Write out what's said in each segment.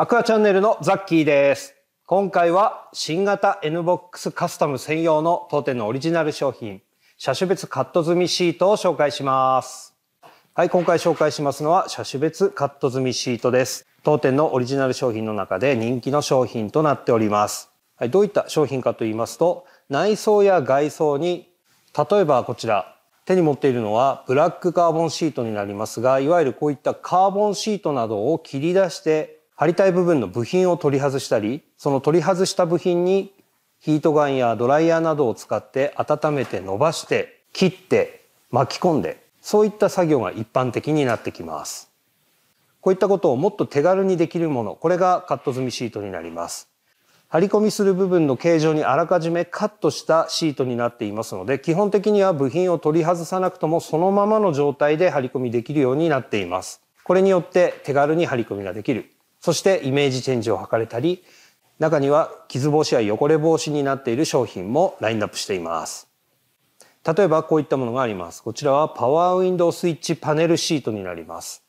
アクアチャンネルのザッキーです。今回は新型 NBOX カスタム専用の当店のオリジナル商品、車種別カット済みシートを紹介します。はい、今回紹介しますのは車種別カット済みシートです。当店のオリジナル商品の中で人気の商品となっております。はい、どういった商品かと言いますと、内装や外装に、例えばこちら、手に持っているのはブラックカーボンシートになりますが、いわゆるこういったカーボンシートなどを切り出して張りたい部分の部品を取り外したりその取り外した部品にヒートガンやドライヤーなどを使って温めて伸ばして切って巻き込んでそういった作業が一般的になってきますこういったことをもっと手軽にできるものこれがカット済みシートになります張り込みする部分の形状にあらかじめカットしたシートになっていますので基本的には部品を取り外さなくともそのままの状態で張り込みできるようになっていますこれによって手軽に張り込みができるそしてイメージチェンジを図れたり、中には傷防止や汚れ防止になっている商品もラインナップしています。例えばこういったものがあります。こちらはパワーウィンドウスイッチパネルシートになります。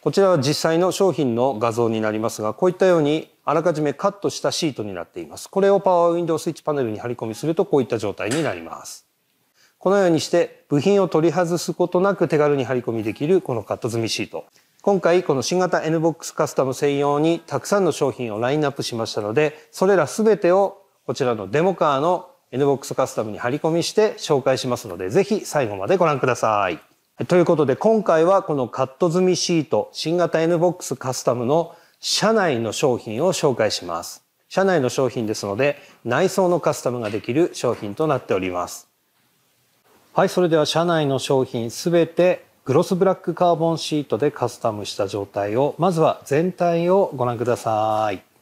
こちらは実際の商品の画像になりますが、こういったようにあらかじめカットしたシートになっています。これをパワーウィンドウスイッチパネルに貼り込みするとこういった状態になります。このようにして部品を取り外すことなく手軽に貼り込みできるこのカット済みシート。今回この新型 NBOX カスタム専用にたくさんの商品をラインナップしましたので、それら全てをこちらのデモカーの NBOX カスタムに張り込みして紹介しますので、ぜひ最後までご覧ください。ということで今回はこのカット済みシート新型 NBOX カスタムの車内の商品を紹介します。車内の商品ですので内装のカスタムができる商品となっております。はい、それでは車内の商品すべてグロスブラックカーボンシートでカスタムした状態をまずは全体をご覧ください。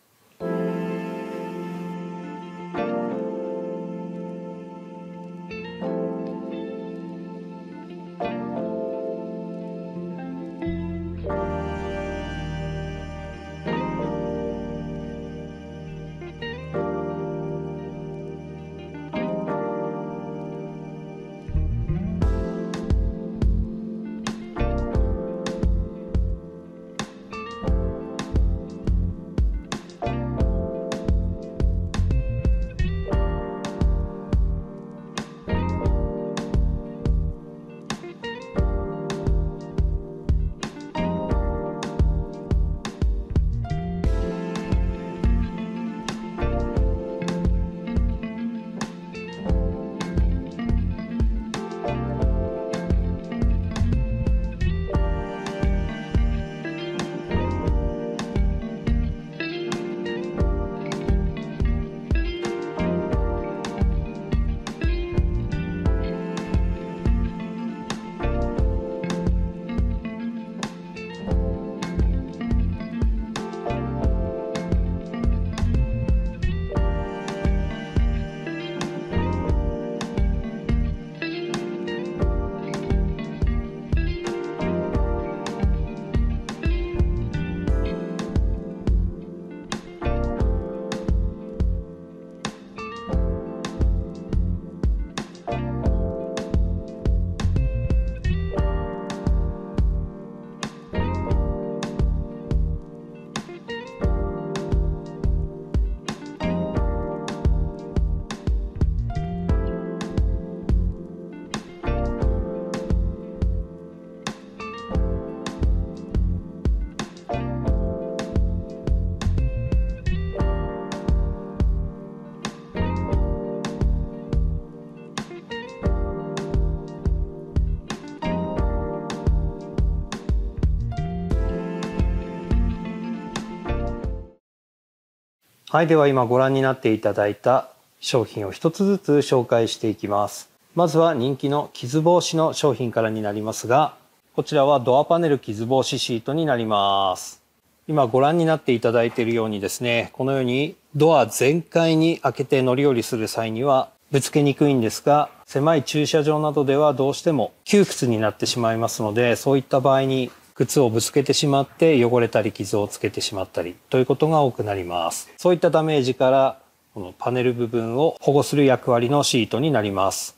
はい、では今ご覧になっていただいた商品を一つずつ紹介していきます。まずは人気の傷防止の商品からになりますが、こちらはドアパネル傷防止シートになります。今ご覧になっていただいているようにですね、このようにドア全開に開けて乗り降りする際にはぶつけにくいんですが、狭い駐車場などではどうしても窮屈になってしまいますので、そういった場合に靴をぶつけてしまって汚れたり傷をつけてしまったりということが多くなりますそういったダメージからこのパネル部分を保護する役割のシートになります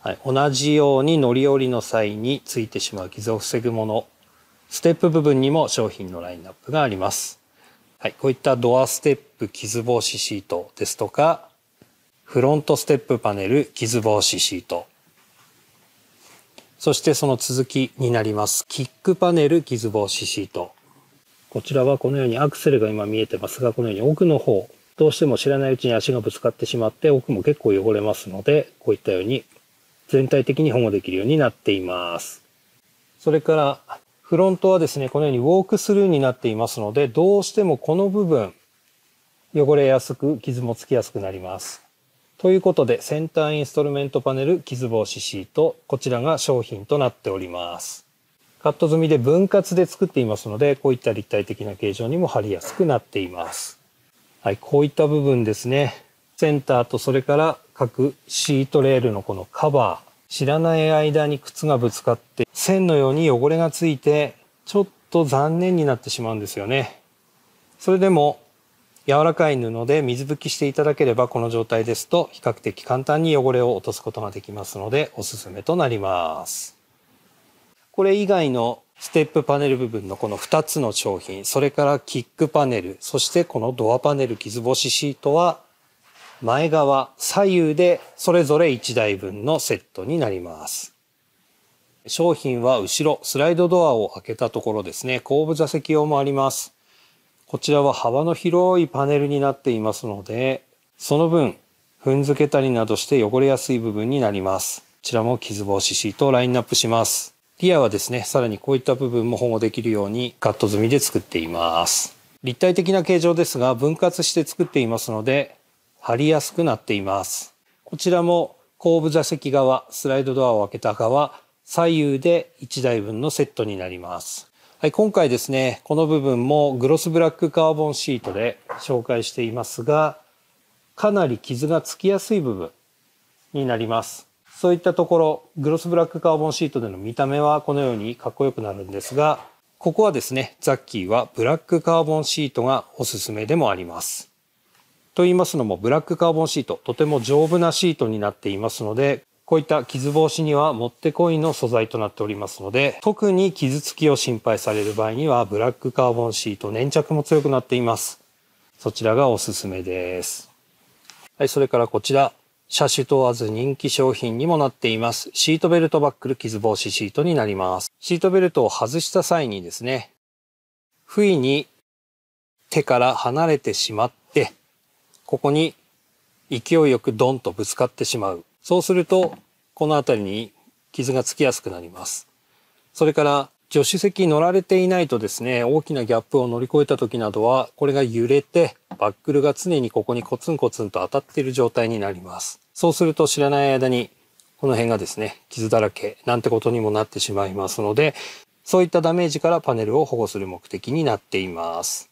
はい、同じように乗り降りの際についてしまう傷を防ぐものステップ部分にも商品のラインナップがあります、はい、こういったドアステップ傷防止シートですとかフロントステップパネル傷防止シートそしてその続きになります。キックパネル傷防止シート。こちらはこのようにアクセルが今見えてますが、このように奥の方、どうしても知らないうちに足がぶつかってしまって、奥も結構汚れますので、こういったように全体的に保護できるようになっています。それから、フロントはですね、このようにウォークスルーになっていますので、どうしてもこの部分、汚れやすく、傷もつきやすくなります。ということで、センターインストルメントパネル、傷防止シート、こちらが商品となっております。カット済みで分割で作っていますので、こういった立体的な形状にも貼りやすくなっています。はい、こういった部分ですね。センターとそれから各シートレールのこのカバー、知らない間に靴がぶつかって線のように汚れがついてちょっと残念になってしまうんですよね。それでも柔らかい布で水拭きして頂ければこの状態ですと比較的簡単に汚れを落とすことができますのでおすすめとなります。これ以外のステップパネル部分のこの2つの商品、それからキックパネル、そしてこのドアパネル傷干しシートは前側、左右でそれぞれ1台分のセットになります。商品は後ろ、スライドドアを開けたところですね、後部座席用もあります。こちらは幅の広いパネルになっていますので、その分、踏んづけたりなどして汚れやすい部分になります。こちらも傷防止シートをラインナップします。リアはですね、さらにこういった部分も保護できるようにカット済みで作っています。立体的な形状ですが、分割して作っていますので、貼りやすくなっています。こちらも後部座席側、スライドドアを開けた側、左右で1台分のセットになります。はい、今回ですね、この部分もグロスブラックカーボンシートで紹介していますが、かなり傷がつきやすい部分になります。そういったところ、グロスブラックカーボンシートでの見た目はこのようにかっこよくなるんですが、ここはですね、ザッキーはブラックカーボンシートがおすすめでもあります。と言いますのも、ブラックカーボンシート、とても丈夫なシートになっていますので、こういった傷防止にはもってこいの素材となっておりますので、特に傷つきを心配される場合には、ブラックカーボンシート粘着も強くなっています。そちらがおすすめです。はい、それからこちら、車種問わず人気商品にもなっています。シートベルトバックル傷防止シートになります。シートベルトを外した際にですね、不意に手から離れてしまって、ここに勢いよくドンとぶつかってしまう。そうするとこの辺りに傷がつきやすくなります。それから助手席乗られていないとですね、大きなギャップを乗り越えた時などは、これが揺れて、バックルが常にここにコツンコツンと当たっている状態になります。そうすると知らない間に、この辺がですね、傷だらけなんてことにもなってしまいますので、そういったダメージからパネルを保護する目的になっています。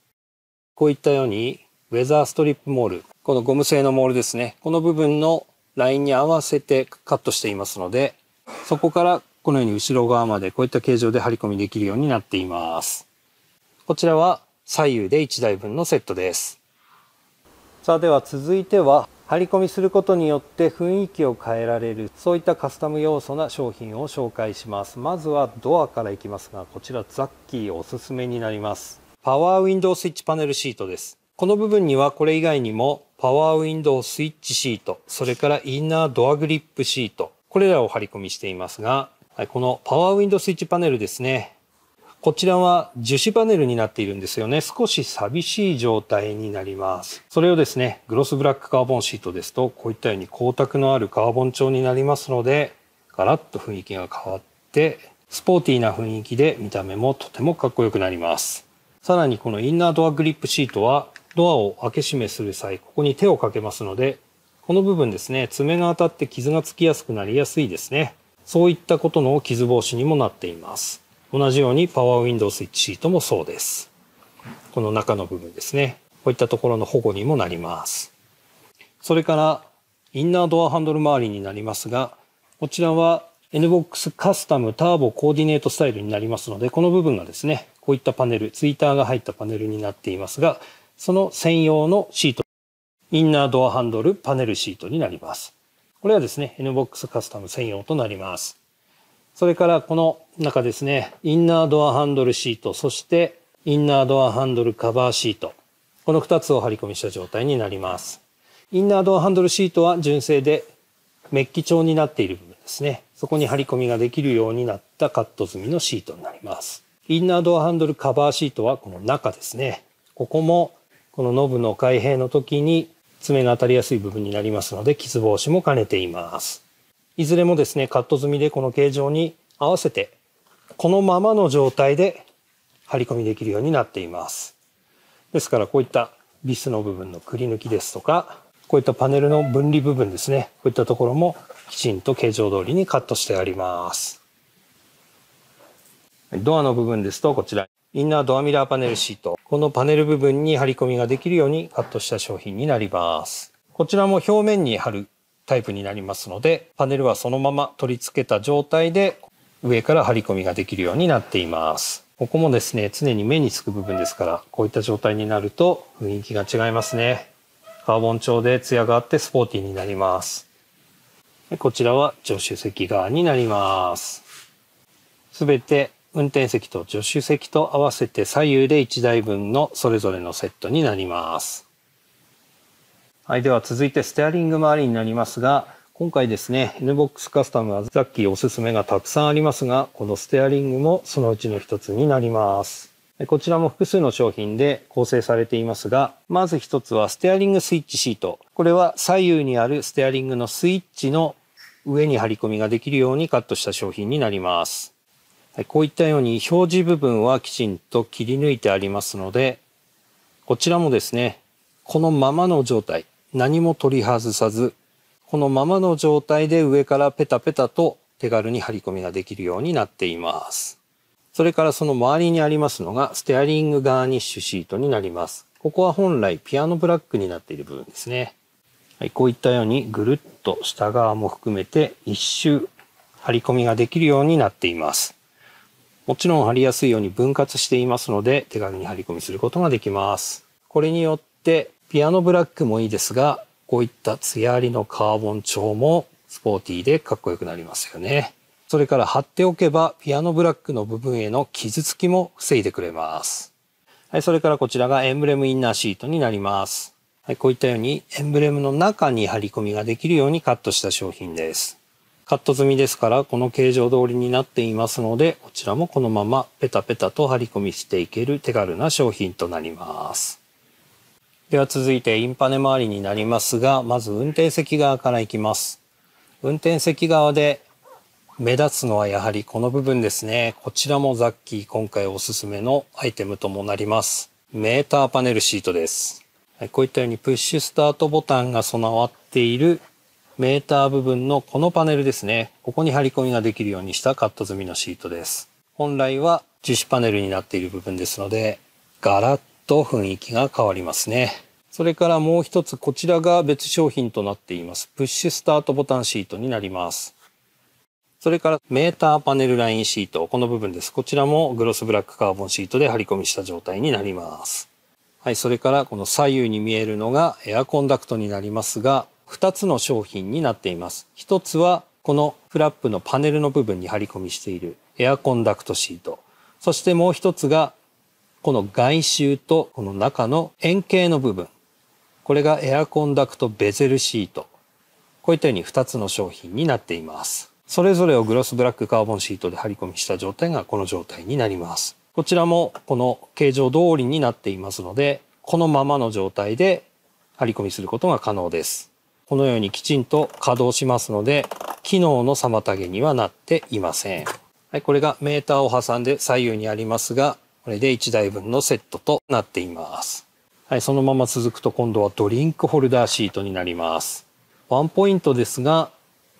こういったように、ウェザーストリップモール、このゴム製のモールですね、この部分のラインに合わせてカットしていますので、そこからこのように後ろ側までこういった形状で張り込みできるようになっています。こちらは左右で1台分のセットです。さあでは続いては張り込みすることによって雰囲気を変えられるそういったカスタム要素な商品を紹介しますまずはドアからいきますがこちらザッキーおすすめになりますパワーウィンドウスイッチパネルシートですこの部分にはこれ以外にもパワーウィンドウスイッチシート、それからインナードアグリップシート、これらを張り込みしていますが、このパワーウィンドウスイッチパネルですね。こちらは樹脂パネルになっているんですよね。少し寂しい状態になります。それをですね、グロスブラックカーボンシートですと、こういったように光沢のあるカーボン調になりますので、ガラッと雰囲気が変わって、スポーティーな雰囲気で見た目もとてもかっこよくなります。さらにこのインナードアグリップシートはドアを開け閉めする際、ここに手をかけますので、この部分ですね、爪が当たって傷がつきやすくなりやすいですね。そういったことの傷防止にもなっています。同じようにパワーウィンドウスイッチシートもそうです。この中の部分ですね。こういったところの保護にもなります。それから、インナードアハンドル周りになりますが、こちらは NBOX カスタムターボコーディネートスタイルになりますので、この部分がですね、こういったパネル、ツイッターが入ったパネルになっていますが、その専用のシート、インナードアハンドルパネルシートになります。これはですね、NBOX カスタム専用となります。それからこの中ですね、インナードアハンドルシート、そしてインナードアハンドルカバーシート、この2つを張り込みした状態になります。インナードアハンドルシートは純正でメッキ調になっている部分ですね。そこに張り込みができるようになったカット済みのシートになります。インナードアハンドルカバーシートはこの中ですね。ここもこのノブの開閉の時に爪が当たりやすい部分になりますので、傷防止も兼ねています。いずれもですね、カット済みでこの形状に合わせて、このままの状態で張り込みできるようになっています。ですからこういったビスの部分のくり抜きですとか、こういったパネルの分離部分ですね、こういったところもきちんと形状通りにカットしてあります。ドアの部分ですとこちらインナードアミラーパネルシート。このパネル部分に張り込みができるようにカットした商品になります。こちらも表面に貼るタイプになりますので、パネルはそのまま取り付けた状態で上から張り込みができるようになっています。ここもですね、常に目につく部分ですから、こういった状態になると雰囲気が違いますね。カーボン調で艶があってスポーティーになります。こちらは助手席側になります。すべて運転席と助手席と合わせて左右で1台分のそれぞれのセットになります。はい、では続いてステアリング周りになりますが、今回ですね、NBOX カスタムはさっきおすすめがたくさんありますが、このステアリングもそのうちの一つになります。こちらも複数の商品で構成されていますが、まず一つはステアリングスイッチシート。これは左右にあるステアリングのスイッチの上に張り込みができるようにカットした商品になります。こういったように表示部分はきちんと切り抜いてありますので、こちらもですね、このままの状態、何も取り外さず、このままの状態で上からペタペタと手軽に張り込みができるようになっています。それからその周りにありますのが、ステアリングガーニッシュシートになります。ここは本来ピアノブラックになっている部分ですね。はい、こういったようにぐるっと下側も含めて一周張り込みができるようになっています。もちろん貼りやすいように分割していますので手軽に貼り込みすることができます。これによってピアノブラックもいいですがこういった艶ありのカーボン調もスポーティーでかっこよくなりますよね。それから貼っておけばピアノブラックの部分への傷つきも防いでくれます。はい、それからこちらがエンブレムインナーシートになります。はい、こういったようにエンブレムの中に貼り込みができるようにカットした商品です。カット済みですからこの形状通りになっていますのでこちらもこのままペタペタと張り込みしていける手軽な商品となります。では続いてインパネ周りになりますがまず運転席側からいきます。運転席側で目立つのはやはりこの部分ですね。こちらもザッキー今回おすすめのアイテムともなります。メーターパネルシートです。こういったようにプッシュスタートボタンが備わっているメーター部分のこのパネルですね。ここに張り込みができるようにしたカット済みのシートです。本来は樹脂パネルになっている部分ですので、ガラッと雰囲気が変わりますね。それからもう一つ、こちらが別商品となっています。プッシュスタートボタンシートになります。それからメーターパネルラインシート、この部分です。こちらもグロスブラックカーボンシートで張り込みした状態になります。はい、それからこの左右に見えるのがエアコンダクトになりますが、2つの商品になっています。1つはこのフラップのパネルの部分に張り込みしているエアコンダクトシート。そしてもう1つがこの外周とこの中の円形の部分。これがエアコンダクトベゼルシート。こういったように2つの商品になっています。それぞれをグロスブラックカーボンシートで張り込みした状態がこの状態になります。こちらもこの形状通りになっていますので、このままの状態で張り込みすることが可能です。このようにきちんと稼働しますので、機能の妨げにはなっていません。はい、これがメーターを挟んで左右にありますが、これで1台分のセットとなっています。はい、そのまま続くと今度はドリンクホルダーシートになります。ワンポイントですが、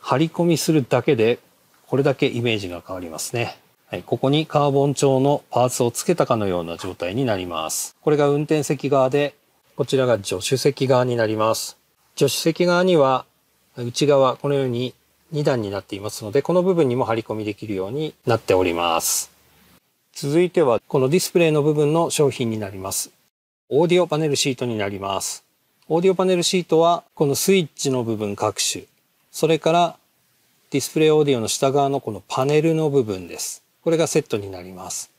張り込みするだけで、これだけイメージが変わりますね。はい、ここにカーボン調のパーツを付けたかのような状態になります。これが運転席側で、こちらが助手席側になります。助手席側には内側、このように2段になっていますので、この部分にも張り込みできるようになっております。続いては、このディスプレイの部分の商品になります。オーディオパネルシートになります。オーディオパネルシートは、このスイッチの部分各種、それからディスプレイオーディオの下側のこのパネルの部分です。これがセットになります。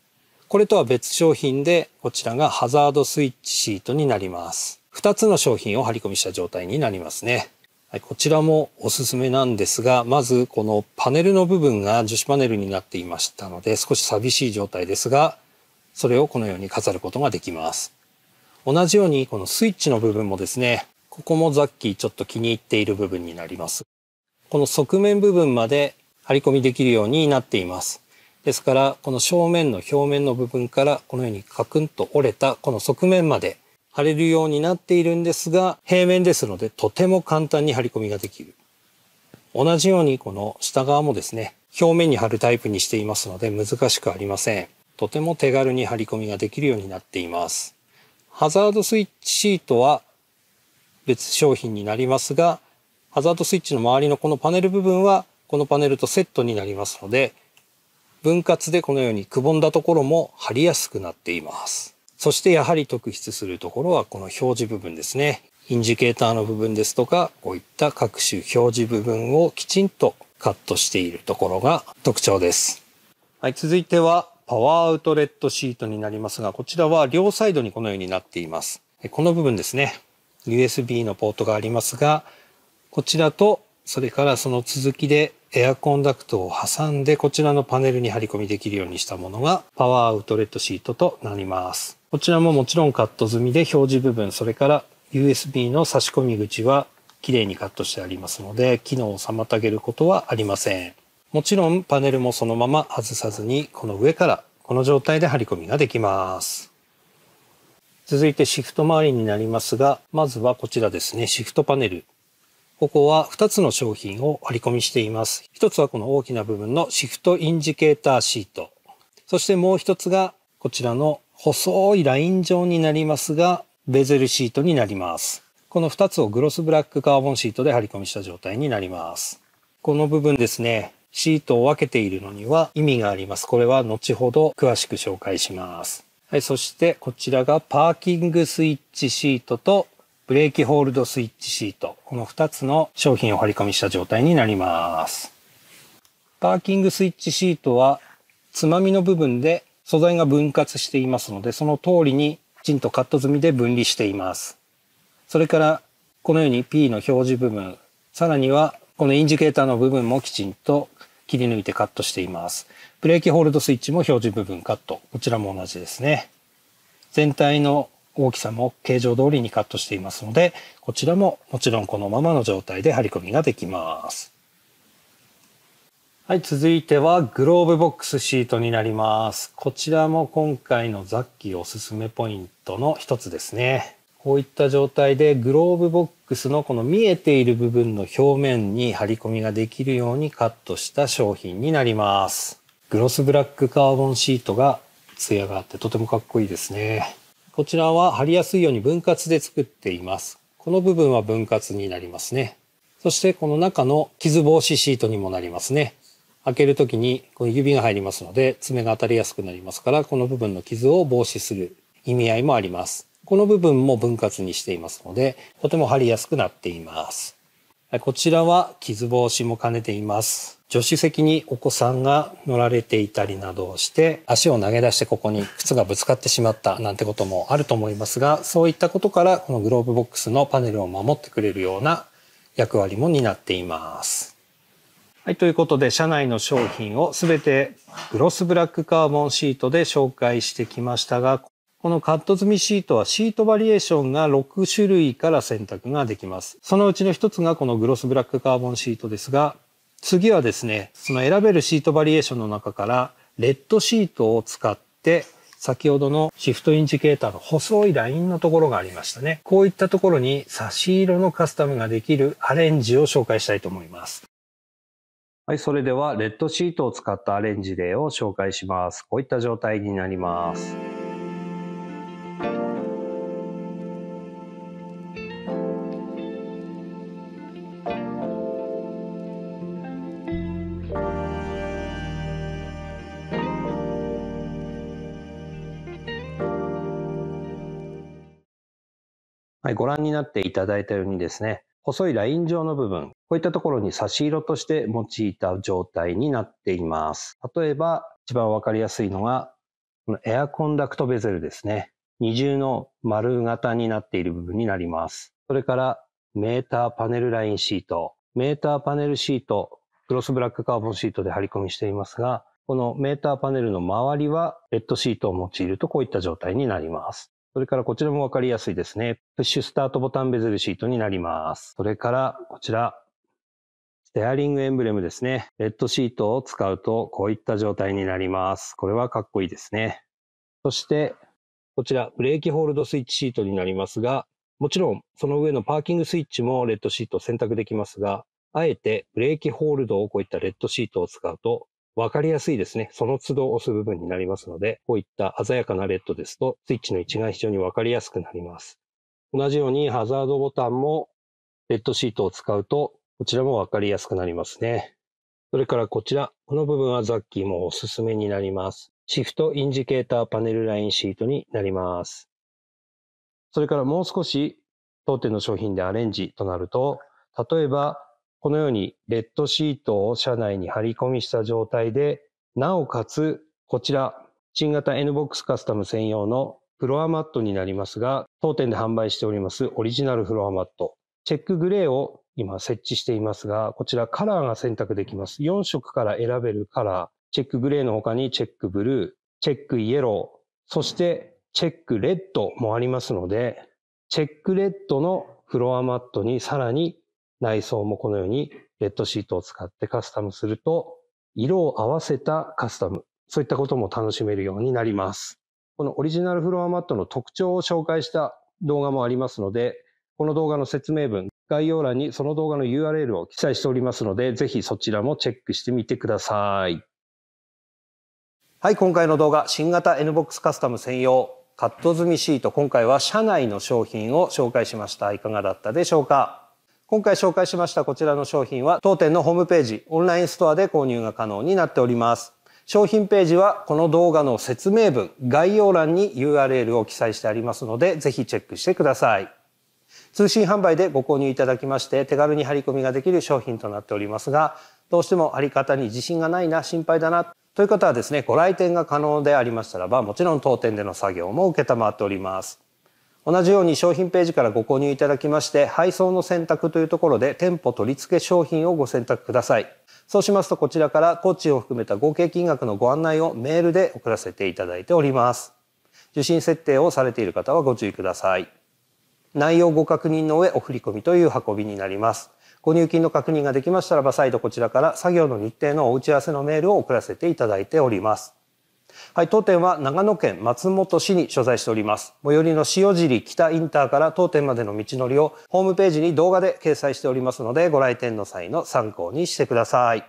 これとは別商品で、こちらがハザードスイッチシートになります。2つの商品を張り込みした状態になりますね。はい、こちらもおすすめなんですが、まずこのパネルの部分が樹脂パネルになっていましたので、少し寂しい状態ですが、それをこのように飾ることができます。同じようにこのスイッチの部分もですね、ここもザッキーちょっと気に入っている部分になります。この側面部分まで張り込みできるようになっています。ですから、この正面の表面の部分からこのようにカクンと折れたこの側面まで貼れるようになっているんですが、平面ですのでとても簡単に貼り込みができる。同じようにこの下側もですね、表面に貼るタイプにしていますので難しくありません。とても手軽に貼り込みができるようになっています。ハザードスイッチシートは別商品になりますが、ハザードスイッチの周りのこのパネル部分はこのパネルとセットになりますので、分割でこのようにくぼんだところも貼りやすくなっています。そしてやはり特筆するところはこの表示部分ですね。インジケーターの部分ですとか、こういった各種表示部分をきちんとカットしているところが特徴です。はい、続いてはパワーアウトレットシートになりますが、こちらは両サイドにこのようになっています。この部分ですね。USB のポートがありますが、こちらと、それからその続きでエアコンダクトを挟んで、こちらのパネルに張り込みできるようにしたものがパワーアウトレットシートとなります。こちらももちろんカット済みで表示部分、それから USB の差し込み口は綺麗にカットしてありますので、機能を妨げることはありません。もちろんパネルもそのまま外さずに、この上からこの状態で張り込みができます。続いてシフト周りになりますが、まずはこちらですね、シフトパネル。ここは2つの商品を割り込みしています。1つはこの大きな部分のシフトインジケーターシート。そしてもう1つがこちらの細いライン状になりますが、ベゼルシートになります。この2つをグロスブラックカーボンシートで張り込みした状態になります。この部分ですね、シートを分けているのには意味があります。これは後ほど詳しく紹介します。はい、そしてこちらがパーキングスイッチシートとブレーキホールドスイッチシート。この2つの商品を張り込みした状態になります。パーキングスイッチシートはつまみの部分で素材が分割していますので、その通りにきちんとカット済みで分離しています。それから、このように P の表示部分、さらにはこのインジケーターの部分もきちんと切り抜いてカットしています。ブレーキホールドスイッチも表示部分カット。こちらも同じですね。全体の大きさも形状通りにカットしていますので、こちらももちろんこのままの状態で張り込みができます。はい、続いてはグローブボックスシートになります。こちらも今回のザッキおすすめポイントの一つですね。こういった状態でグローブボックスのこの見えている部分の表面に張り込みができるようにカットした商品になります。グロスブラックカーボンシートがツヤがあってとてもかっこいいですね。こちらは貼りやすいように分割で作っています。この部分は分割になりますね。そしてこの中の傷防止シートにもなりますね。開ける時にこの指が入りますので爪が当たりやすくなりますからこの部分の傷を防止する意味合いもあります。この部分も分割にしていますのでとても貼りやすくなっています。こちらは傷防止も兼ねています。助手席にお子さんが乗られていたりなどをして足を投げ出してここに靴がぶつかってしまったなんてこともあると思いますがそういったことからこのグローブボックスのパネルを守ってくれるような役割も担っています。はい、ということで、社内の商品をすべてグロスブラックカーボンシートで紹介してきましたが、このカット済みシートはシートバリエーションが6種類から選択ができます。そのうちの一つがこのグロスブラックカーボンシートですが、次はですね、その選べるシートバリエーションの中から、レッドシートを使って、先ほどのシフトインジケーターの細いラインのところがありましたね。こういったところに差し色のカスタムができるアレンジを紹介したいと思います。はい、それではレッドシートを使ったアレンジ例を紹介します。こういった状態になります。はい、ご覧になっていただいたようにですね、細いライン状の部分、こういったところに差し色として用いた状態になっています。例えば、一番わかりやすいのが、このエアコンダクトベゼルですね。二重の丸型になっている部分になります。それから、メーターパネルラインシート。メーターパネルシート、クロスブラックカーボンシートで張り込みしていますが、このメーターパネルの周りはレッドシートを用いるとこういった状態になります。それからこちらもわかりやすいですね。プッシュスタートボタンベゼルシートになります。それからこちら、ステアリングエンブレムですね。レッドシートを使うとこういった状態になります。これはかっこいいですね。そして、こちらブレーキホールドスイッチシートになりますが、もちろんその上のパーキングスイッチもレッドシートを選択できますが、あえてブレーキホールドをこういったレッドシートを使うとわかりやすいですね。その都度押す部分になりますので、こういった鮮やかなレッドですと、スイッチの位置が非常にわかりやすくなります。同じようにハザードボタンもレッドシートを使うとこちらもわかりやすくなりますね。それからこちら、この部分はザッキーもおすすめになります。シフトインジケーターパネルラインシートになります。それからもう少し当店の商品でアレンジとなると、例えばこのようにレッドシートを車内に張り込みした状態で、なおかつこちら、新型 NBOX カスタム専用のフロアマットになりますが、当店で販売しておりますオリジナルフロアマット、チェックグレーを今設置していますが、こちらカラーが選択できます。4色から選べるカラー、チェックグレーの他にチェックブルー、チェックイエロー、そしてチェックレッドもありますので、チェックレッドのフロアマットにさらに内装もこのようにレッドシートを使ってカスタムすると、色を合わせたカスタム、そういったことも楽しめるようになります。このオリジナルフロアマットの特徴を紹介した動画もありますので、この動画の説明文概要欄にその動画の URL を記載しておりますので、ぜひそちらもチェックしてみてください。はい、今回の動画、新型 NBOX カスタム専用カット済みシート、今回は社内の商品を紹介しました。いかがだったでしょうか今回紹介しましたこちらの商品は当店のホームページ、オンラインストアで購入が可能になっております。商品ページはこの動画の説明文、概要欄に URL を記載してありますので、ぜひチェックしてください。通信販売でご購入いただきまして手軽に張り込みができる商品となっておりますがどうしても貼り方に自信がないな心配だなという方はですねご来店が可能でありましたらばもちろん当店での作業も承っております同じように商品ページからご購入いただきまして配送の選択というところで店舗取り付け商品をご選択くださいそうしますとこちらから工賃を含めた合計金額のご案内をメールで送らせていただいております受信設定をされている方はご注意ください内容ご確認の上お振込という運びになります。ご入金の確認ができましたらば再度こちらから作業の日程のお打ち合わせのメールを送らせていただいております。はい、当店は長野県松本市に所在しております。最寄りの塩尻北インターから当店までの道のりをホームページに動画で掲載しておりますので、ご来店の際の参考にしてください。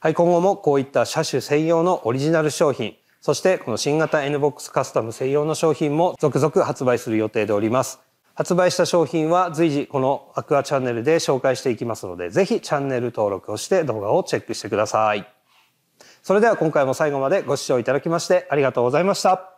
はい、今後もこういった車種専用のオリジナル商品、そしてこの新型 NBOX カスタム専用の商品も続々発売する予定でおります。発売した商品は随時このアクアチャンネルで紹介していきますので、ぜひチャンネル登録をして動画をチェックしてください。それでは今回も最後までご視聴いただきましてありがとうございました。